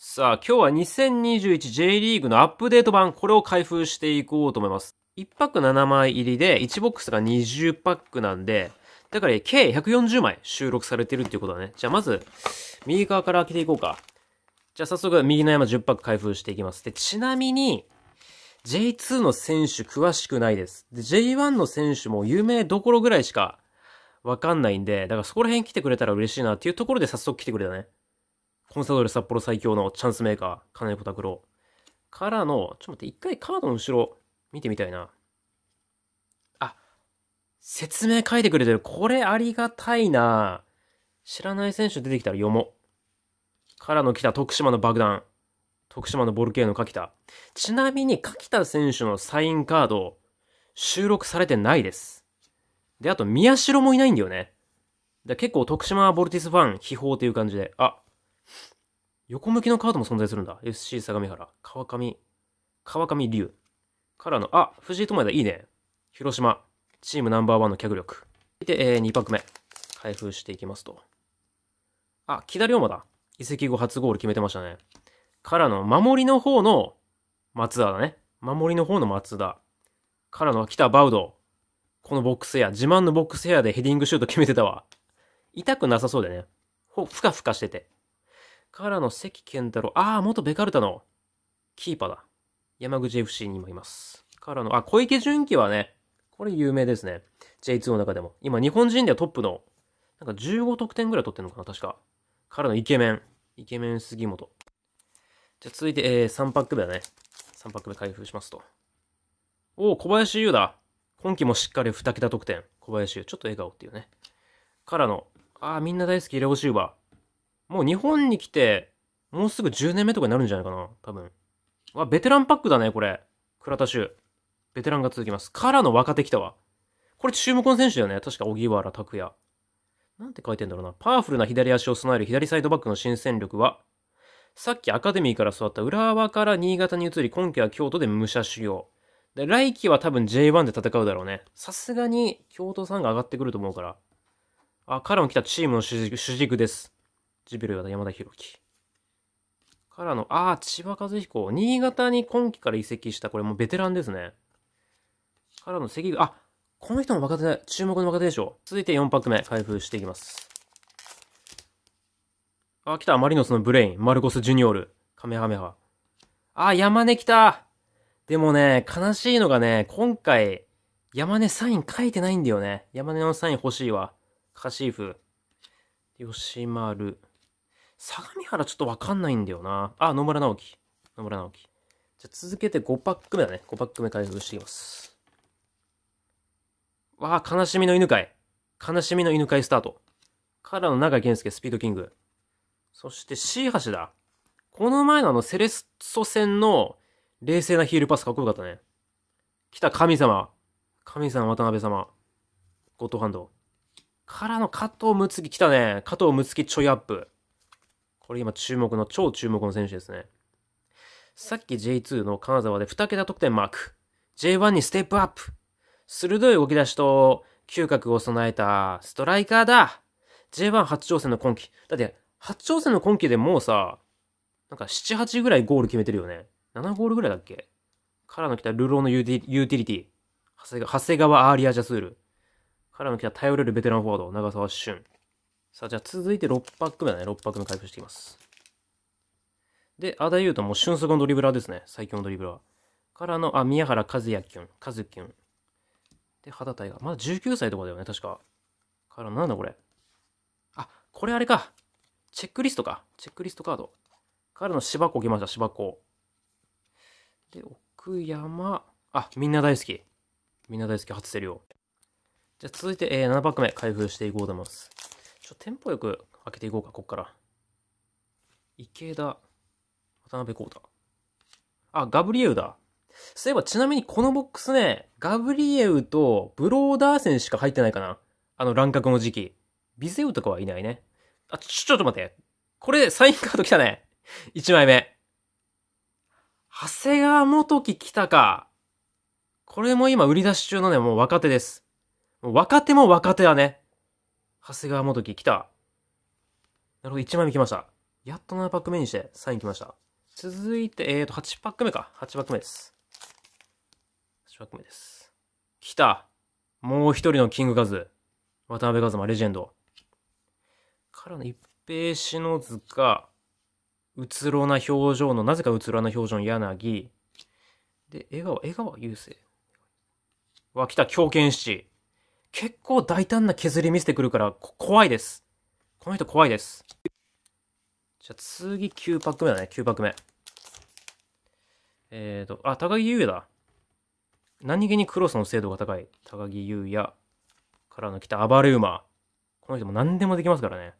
さあ、今日は 2021J リーグのアップデート版、これを開封していこうと思います。1パック7枚入りで、1ボックスが20パックなんで、だから計140枚収録されてるっていうことだね。じゃあまず、右側から開けていこうか。じゃあ早速、右の山10パック開封していきます。で、ちなみに、J2 の選手詳しくないです。で、J1 の選手も有名どころぐらいしかわかんないんで、だからそこら辺来てくれたら嬉しいなっていうところで早速来てくれたね。コンサドーレ札幌最強のチャンスメーカー、金子拓郎。からの、ちょっと待って、一回カードの後ろ見てみたいな。あ、説明書いてくれてる。これありがたいな知らない選手出てきたら読もう。からの来た徳島の爆弾。徳島のボルケーノ柿田。ちなみに柿田選手のサインカード、収録されてないです。で、あと宮代もいないんだよね。結構徳島ボルティスファン、秘宝という感じで。あ、横向きのカードも存在するんだ。FC 相模原、川上、川上龍からの、あ、藤井智也だ、いいね。広島、チームナンバーワンの脚力。で、えー、2パック目、開封していきますと。あ、木田龍馬だ。移籍後初ゴール決めてましたね。からの、守りの方の松田だね。守りの方の松田。からの、北バウド。このボックスエア、自慢のボックスエアでヘディングシュート決めてたわ。痛くなさそうでね。ほ、ふかふかしてて。からの関健太郎。ああ、元ベカルタのキーパーだ。山口 FC にもいます。からの、あ、小池純喜はね、これ有名ですね。J2 の中でも。今、日本人ではトップの、なんか15得点ぐらい取ってんのかな、確か。からのイケメン。イケメン杉本。じゃ続いて、えー、3パック目だね。3パック目開封しますと。おお、小林優だ。今季もしっかり2桁得点。小林優。ちょっと笑顔っていうね。からの、ああ、みんな大好き、レオシーバもう日本に来て、もうすぐ10年目とかになるんじゃないかな、多分。わ、ベテランパックだね、これ。倉田修。ベテランが続きます。からの若手来たわ。これ注目の選手だよね。確か荻原拓也。なんて書いてんだろうな。パワフルな左足を備える左サイドバックの新戦力は、さっきアカデミーから育った浦和から新潟に移り、今季は京都で武者修行。で、来季は多分 J1 で戦うだろうね。さすがに京都さんが上がってくると思うから。あ、からも来たチームの主軸です。ジベルは山田博樹。からの、ああ、千葉和彦。新潟に今季から移籍した、これもうベテランですね。からの関口、あ、この人も若手、注目の若手でしょう。続いて4パック目、開封していきます。あ、来た。マリノスのブレイン。マルコス・ジュニオール。カメハメハ。あ、山根来た。でもね、悲しいのがね、今回、山根サイン書いてないんだよね。山根のサイン欲しいわ。カシーフ。吉丸。相模原ちょっとわかんないんだよな。あ、野村直樹。野村直樹。じゃ続けて5パック目だね。5パック目解説していきます。わあ、悲しみの犬飼い。悲しみの犬飼いスタート。からの長井健介、スピードキング。そして C 橋だ。この前のあのセレッソ戦の冷静なヒールパスかっこよかったね。来た神様。神様、渡辺様。ゴッドハンド。からの加藤睦月来たね。加藤睦月ちょいアップ。これ今注目の、超注目の選手ですね。さっき J2 の金沢で2桁得点マーク。J1 にステップアップ。鋭い動き出しと嗅覚を備えたストライカーだ。J1 初挑戦の今季。だって、初挑戦の今季でもうさ、なんか7、8ぐらいゴール決めてるよね。7ゴールぐらいだっけからの来たルローのユーティリティ。長谷川アーリア・ジャスール。からの来た頼れるベテランフォワード、長沢俊。さあ、じゃあ続いて6パック目だね。6パック目開封していきます。で、アダユーともう俊足のドリブラーですね。最強のドリブラー。からの、あ、宮原和也きゅん、和きゅん。で、肌体が、まだ19歳とかだよね、確か。からなんだこれ。あ、これあれか。チェックリストか。チェックリストカード。からの芝子来ました、芝子。で、奥山。あ、みんな大好き。みんな大好き、初セリオ。じゃあ続いて、えー、7パック目、開封していこうと思います。ちょっとテンポよく開けていこうか、こっから。池田、渡辺康太。あ、ガブリエウだ。そういえばちなみにこのボックスね、ガブリエウとブローダーセンしか入ってないかな。あの乱獲の時期。ビゼウとかはいないね。あ、ちょ、ちょっと待って。これ、サインカード来たね。1枚目。長谷川元樹来たか。これも今売り出し中のね、もう若手です。若手も若手だね。長谷川元樹来た。なるほど、1枚目来ました。やっと7パック目にして3位来ました。続いて、えーと、8パック目か。8パック目です。8パック目です。来た。もう一人のキングカズ。渡辺一馬、レジェンド。からの一平篠塚、うつろな表情の、なぜかうつろな表情の柳。で、笑顔、笑顔優勢。わ、来た、狂犬七。結構大胆な削り見せてくるから、怖いです。この人怖いです。じゃあ次9パック目だね、9パック目。えーと、あ、高木優也だ。何気にクロスの精度が高い。高木優也からの来た暴れ馬。この人も何でもできますからね。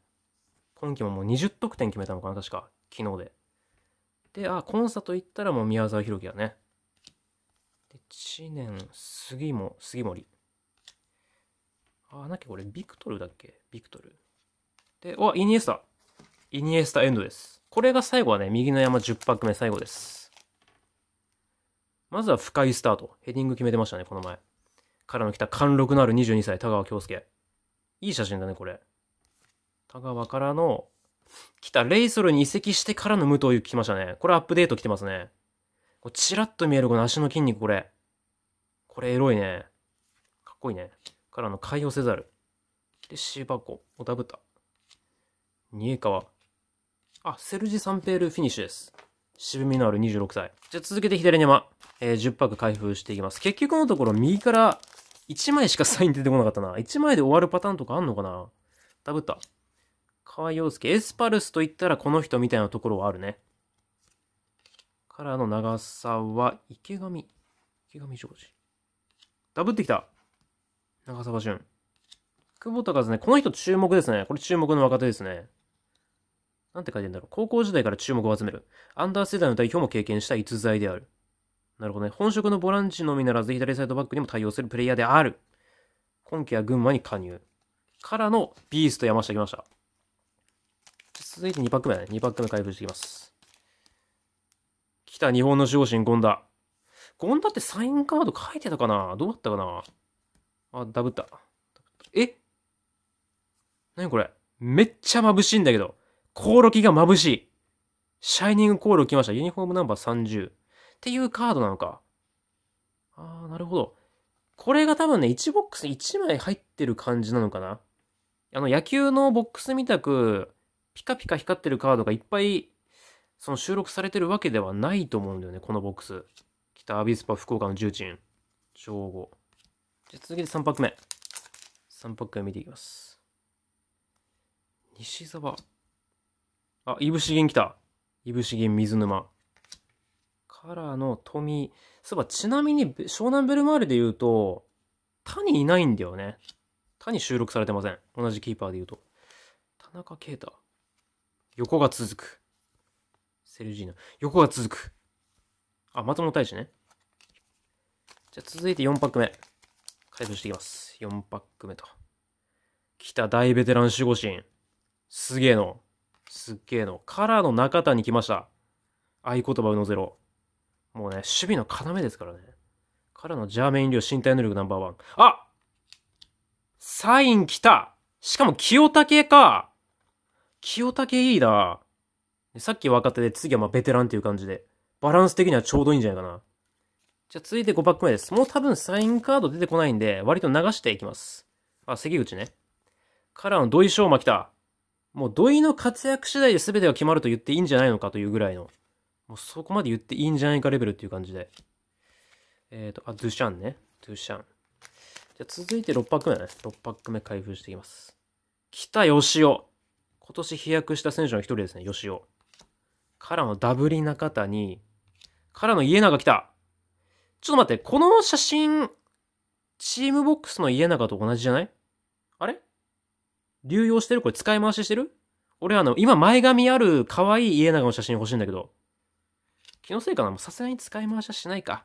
今季ももう20得点決めたのかな、確か。昨日で。で、あ、コンサート行ったらもう宮沢ひろきだね。で、知念、杉も、杉森。あ、なきゃこれ、ビクトルだっけビクトル。で、おイニエスタ。イニエスタエンドです。これが最後はね、右の山10パック目最後です。まずは深いスタート。ヘディング決めてましたね、この前。からの来た貫禄のある22歳、田川京介。いい写真だね、これ。田川からの、来たレイソルに移籍してからの武藤ゆき来ましたね。これアップデート来てますね。これチラッと見えるこの足の筋肉、これ。これエロいね。かっこいいね。からの海洋せざる。で、シーバコ、オダブタ、ニエカワ。あ、セルジ・サンペールフィニッシュです。渋みのある26歳。じゃ続けて左に山、えー、10パック開封していきます。結局のところ右から1枚しかサイン出てこなかったな。1枚で終わるパターンとかあんのかなダブった河合陽介、エスパルスと言ったらこの人みたいなところはあるね。からの長さは池上。池上ジョージ。ダブってきた。長坂淳。久保田和ね、この人注目ですね。これ注目の若手ですね。なんて書いてんだろう。高校時代から注目を集める。アンダー世代の代表も経験した逸材である。なるほどね。本職のボランチのみならず、左サイドバックにも対応するプレイヤーである。今季は群馬に加入。からのビースト山下来ました。続いて2パック目ね。2パック目開封していきます。来た日本の守護神、ゴンダ。ゴンダってサインカード書いてたかなどうだったかなあ、ダブった。え何これめっちゃ眩しいんだけど。コオロキが眩しい。シャイニングコオロキ来ました。ユニフォームナンバー30。っていうカードなのか。あー、なるほど。これが多分ね、1ボックス1枚入ってる感じなのかな。あの、野球のボックスみたく、ピカピカ光ってるカードがいっぱい、その収録されてるわけではないと思うんだよね、このボックス。北アビスパ福岡の重鎮。超午。じゃあ続けて3拍目。3拍目見ていきます。西沢。あ、いぶしげん来た。いぶしげん水沼。カラーの富。そういえば、ちなみに湘南ベルマーレで言うと、谷いないんだよね。谷収録されてません。同じキーパーで言うと。田中啓太。横が続く。セルジーナ。横が続く。あ、松本大使ね。じゃあ続いて4拍目。解封していきます。4パック目と。来た大ベテラン守護神。すげえの。すっげえの。カラーの中田に来ました。合言葉うのゼロ。もうね、守備の要ですからね。ラーのジャーメン飲料身体能力ナンバーワン。あサイン来たしかも清武か清武いいな。さっき若手で次はまベテランっていう感じで、バランス的にはちょうどいいんじゃないかな。じゃあ続いて5パック目です。もう多分サインカード出てこないんで、割と流していきます。あ、関口ね。からの土井翔馬来た。もう土井の活躍次第で全てが決まると言っていいんじゃないのかというぐらいの、もうそこまで言っていいんじゃないかレベルっていう感じで。えっ、ー、と、あ、ドゥシャンね。ドゥシャン。じゃあ続いて6パック目ね。6パック目開封していきます。北吉尾。今年飛躍した選手の一人ですね、吉尾。からのダブリ中谷。からの家長来た。ちょっと待って、この写真、チームボックスの家長と同じじゃないあれ流用してるこれ使い回ししてる俺あの、今前髪ある可愛い家長の写真欲しいんだけど。気のせいかなもうさすがに使い回しはしないか。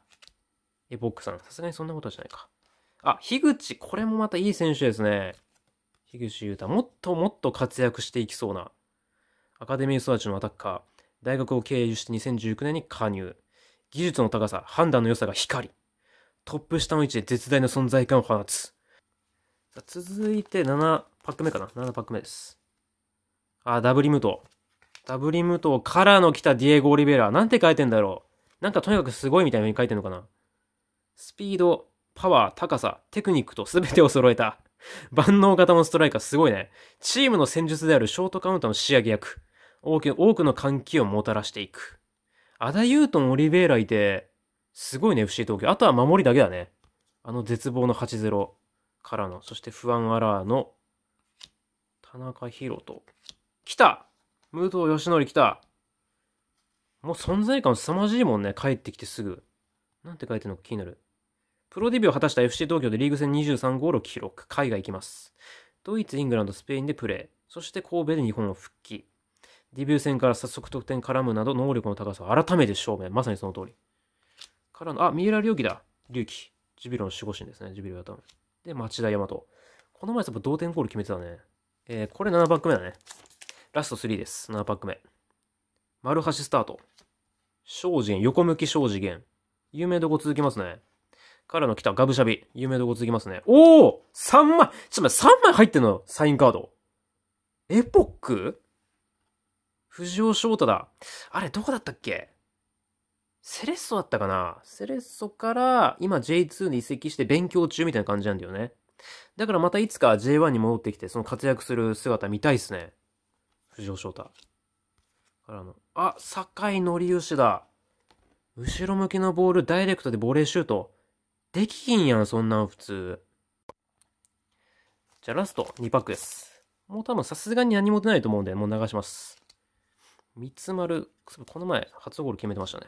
エボックさん、さすがにそんなことはしないか。あ、樋口、これもまたいい選手ですね。樋口優太、もっともっと活躍していきそうな。アカデミー育ちのアタッカー。大学を経由して2019年に加入。技術の高さ、判断の良さが光り、トップ下の位置で絶大な存在感を放つ。さあ続いて7パック目かな ?7 パック目です。あ、ダブリムト。ダブリムトからの来たディエゴ・オリベラ。なんて書いてんだろう。なんかとにかくすごいみたいなに書いてんのかなスピード、パワー、高さ、テクニックと全てを揃えた。万能型のストライカーすごいね。チームの戦術であるショートカウンターの仕上げ役。多くの歓喜をもたらしていく。アダ・ユートン、オリベーラいて、すごいね、FC 東京。あとは守りだけだね。あの絶望の8-0からの、そして不安アラーの、田中宏斗。来た武藤義則来たもう存在感凄まじいもんね、帰ってきてすぐ。なんて書いてるのか気になる。プロデビューを果たした FC 東京でリーグ戦23ゴールを記録。海外行きます。ドイツ、イングランド、スペインでプレー。そして神戸で日本を復帰。デビュー戦から早速得点絡むなど能力の高さを改めて証明。まさにその通り。からの、あ、三浦龍キだ。龍キ。ジュビロの守護神ですね。ジュビロは多分。で、町田大和。この前さ、同点ゴール決めてたね。えー、これ7パック目だね。ラスト3です。7パック目。丸橋スタート。正次元、横向き正次元。有名どこ続きますね。からの来たガブシャビ。有名どこ続きますね。おお !3 枚ちょっと待って、3枚入ってんのサインカード。エポック藤尾翔太だ。あれ、どこだったっけセレッソだったかなセレッソから今 J2 に移籍して勉強中みたいな感じなんだよね。だからまたいつか J1 に戻ってきてその活躍する姿見たいっすね。藤尾翔太。からの。あ、酒井則吉だ。後ろ向きのボールダイレクトでボレーシュート。できひんやん、そんなん普通。じゃあラスト2パックです。もう多分さすがに何も出ないと思うんで、もう流します。三つ丸、この前、初ゴール決めてましたね。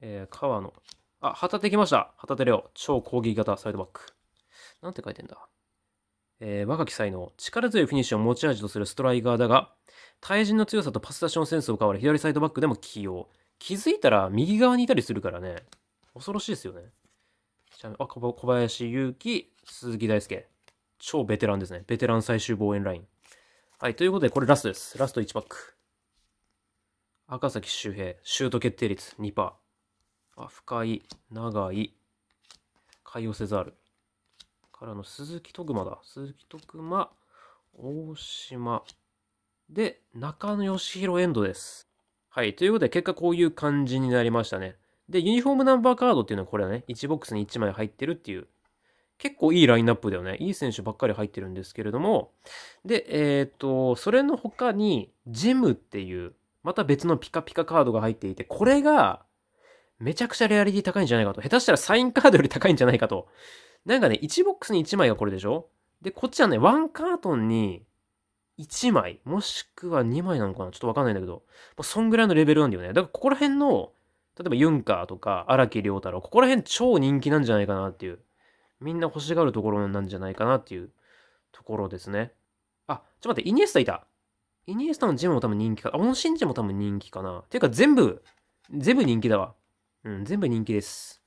えー、川野。あ、旗手来ました。旗手亮。超攻撃型サイドバック。なんて書いてんだ。えー、若き才能。力強いフィニッシュを持ち味とするストライガーだが、対人の強さとパスショのセンスを変わる左サイドバックでも起用。気づいたら右側にいたりするからね。恐ろしいですよね。あ、小林祐希、鈴木大輔。超ベテランですね。ベテラン最終防衛ライン。はい、ということで、これラストです。ラスト1バック。赤崎周平、シュート決定率2%。あ、深井、長井、海をせざる。からの鈴木徳馬だ。鈴木徳馬、大島。で、中野義弘エンドです。はい。ということで、結果こういう感じになりましたね。で、ユニフォームナンバーカードっていうのはこれはね、1ボックスに1枚入ってるっていう、結構いいラインナップだよね。いい選手ばっかり入ってるんですけれども、で、えっ、ー、と、それの他に、ジムっていう、また別のピカピカカードが入っていて、これが、めちゃくちゃレアリティ高いんじゃないかと。下手したらサインカードより高いんじゃないかと。なんかね、1ボックスに1枚がこれでしょで、こっちはね、ワンカートンに1枚、もしくは2枚なのかなちょっとわかんないんだけど、まそんぐらいのレベルなんだよね。だからここら辺の、例えばユンカーとか荒木良太郎、ここら辺超人気なんじゃないかなっていう。みんな欲しがるところなんじゃないかなっていうところですね。あ、ちょっと待って、イニエスタいた。イニエスタのジムも多分人気か。あ、オンシンジも多分人気かな。ていうか全部、全部人気だわ。うん、全部人気です。